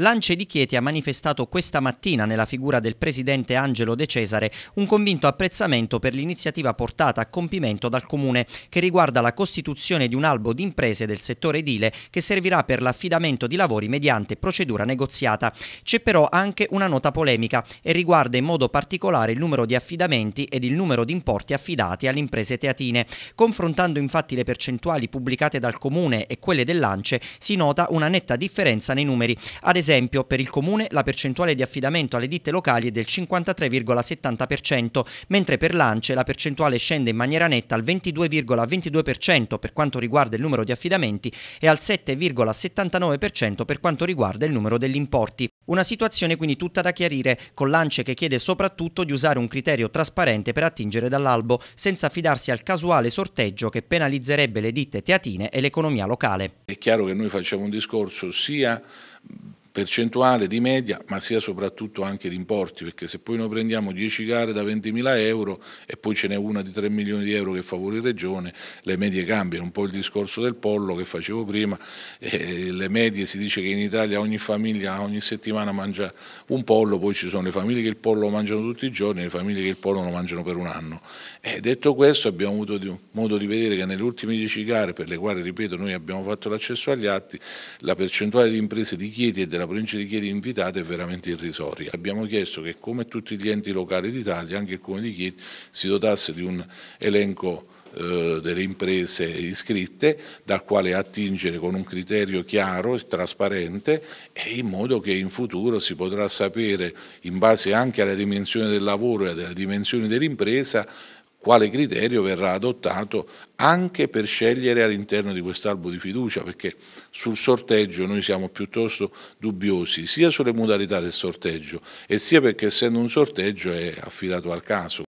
Lance di Chieti ha manifestato questa mattina nella figura del presidente Angelo De Cesare un convinto apprezzamento per l'iniziativa portata a compimento dal Comune che riguarda la costituzione di un albo di imprese del settore edile che servirà per l'affidamento di lavori mediante procedura negoziata. C'è però anche una nota polemica e riguarda in modo particolare il numero di affidamenti ed il numero di importi affidati alle imprese teatine. Confrontando infatti le percentuali pubblicate dal Comune e quelle dell'Ance si nota una netta differenza nei numeri. Ad esempio esempio, per il comune la percentuale di affidamento alle ditte locali è del 53,70%, mentre per l'ANCE la percentuale scende in maniera netta al 22,22% per quanto riguarda il numero di affidamenti e al 7,79% per quanto riguarda il numero degli importi. Una situazione quindi tutta da chiarire, con l'ANCE che chiede soprattutto di usare un criterio trasparente per attingere dall'albo, senza affidarsi al casuale sorteggio che penalizzerebbe le ditte teatine e l'economia locale. È chiaro che noi facciamo un discorso sia percentuale di media, ma sia soprattutto anche di importi, perché se poi noi prendiamo 10 gare da 20.000 euro e poi ce n'è una di 3 milioni di euro che favore Regione, le medie cambiano, un po' il discorso del pollo che facevo prima, eh, le medie si dice che in Italia ogni famiglia ogni settimana mangia un pollo, poi ci sono le famiglie che il pollo lo mangiano tutti i giorni e le famiglie che il pollo lo mangiano per un anno. E eh, detto questo abbiamo avuto di, modo di vedere che nelle ultime 10 gare, per le quali ripeto noi abbiamo fatto l'accesso agli atti, la percentuale di imprese di Chieti e della provincia di Chieri invitata è veramente irrisoria. Abbiamo chiesto che come tutti gli enti locali d'Italia anche il Comune di Chieri si dotasse di un elenco eh, delle imprese iscritte dal quale attingere con un criterio chiaro e trasparente e in modo che in futuro si potrà sapere in base anche alla dimensione del lavoro e alla dimensione dell'impresa quale criterio verrà adottato anche per scegliere all'interno di quest'albo di fiducia, perché sul sorteggio noi siamo piuttosto dubbiosi, sia sulle modalità del sorteggio e sia perché essendo un sorteggio è affidato al caso.